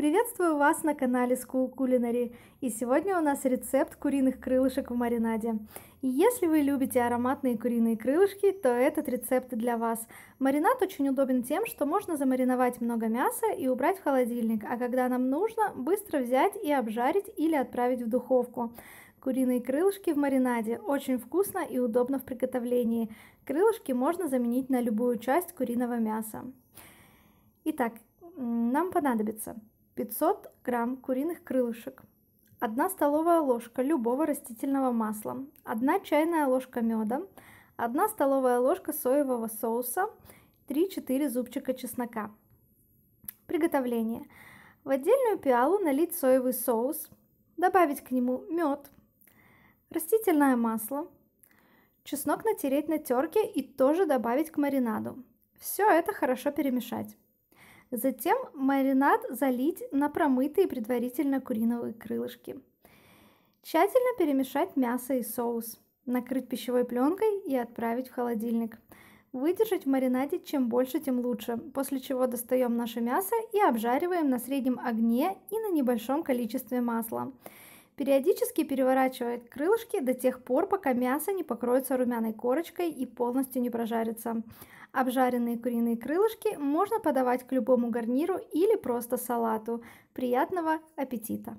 Приветствую вас на канале School Culinary и сегодня у нас рецепт куриных крылышек в маринаде. Если вы любите ароматные куриные крылышки, то этот рецепт для вас. Маринад очень удобен тем, что можно замариновать много мяса и убрать в холодильник, а когда нам нужно, быстро взять и обжарить или отправить в духовку. Куриные крылышки в маринаде очень вкусно и удобно в приготовлении. Крылышки можно заменить на любую часть куриного мяса. Итак, нам понадобится 500 грамм куриных крылышек, 1 столовая ложка любого растительного масла, 1 чайная ложка меда, 1 столовая ложка соевого соуса, 3-4 зубчика чеснока. Приготовление. В отдельную пиалу налить соевый соус, добавить к нему мед, растительное масло, чеснок натереть на терке и тоже добавить к маринаду. Все это хорошо перемешать. Затем маринад залить на промытые предварительно куриные крылышки. Тщательно перемешать мясо и соус. Накрыть пищевой пленкой и отправить в холодильник. Выдержать в маринаде чем больше, тем лучше, после чего достаем наше мясо и обжариваем на среднем огне и на небольшом количестве масла. Периодически переворачивая крылышки до тех пор, пока мясо не покроется румяной корочкой и полностью не прожарится. Обжаренные куриные крылышки можно подавать к любому гарниру или просто салату. Приятного аппетита!